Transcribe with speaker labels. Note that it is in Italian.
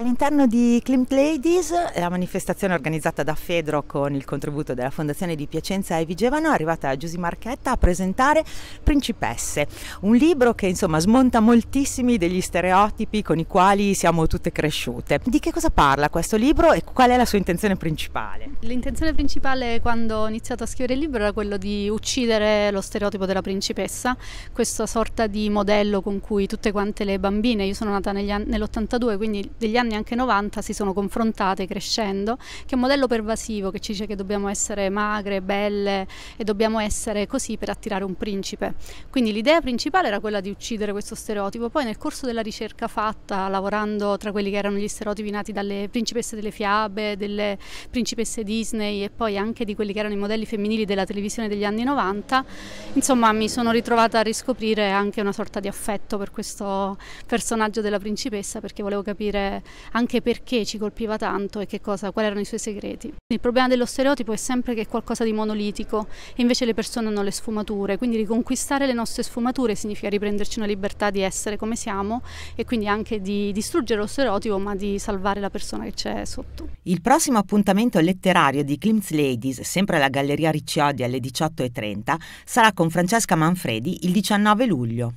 Speaker 1: All'interno di Climt Ladies, la manifestazione organizzata da Fedro con il contributo della Fondazione di Piacenza e Vigevano, è arrivata Giusy Marchetta a presentare Principesse, un libro che insomma smonta moltissimi degli stereotipi con i quali siamo tutte cresciute. Di che cosa parla questo libro e qual è la sua intenzione principale?
Speaker 2: L'intenzione principale quando ho iniziato a scrivere il libro era quello di uccidere lo stereotipo della principessa, questa sorta di modello con cui tutte quante le bambine, io sono nata nell'82, quindi degli anni anni, anche 90, si sono confrontate crescendo, che è un modello pervasivo che ci dice che dobbiamo essere magre, belle e dobbiamo essere così per attirare un principe. Quindi l'idea principale era quella di uccidere questo stereotipo, poi nel corso della ricerca fatta, lavorando tra quelli che erano gli stereotipi nati dalle principesse delle fiabe, delle principesse Disney e poi anche di quelli che erano i modelli femminili della televisione degli anni 90, insomma mi sono ritrovata a riscoprire anche una sorta di affetto per questo personaggio della principessa perché volevo capire anche perché ci colpiva tanto e cosa, quali erano i suoi segreti. Il problema dello stereotipo è sempre che è qualcosa di monolitico e invece le persone hanno le sfumature, quindi riconquistare le nostre sfumature significa riprenderci una libertà di essere come siamo e quindi anche di distruggere lo stereotipo ma di salvare la persona che c'è sotto.
Speaker 1: Il prossimo appuntamento letterario di Klimt's Ladies, sempre alla Galleria Ricciodi alle 18.30, sarà con Francesca Manfredi il 19 luglio.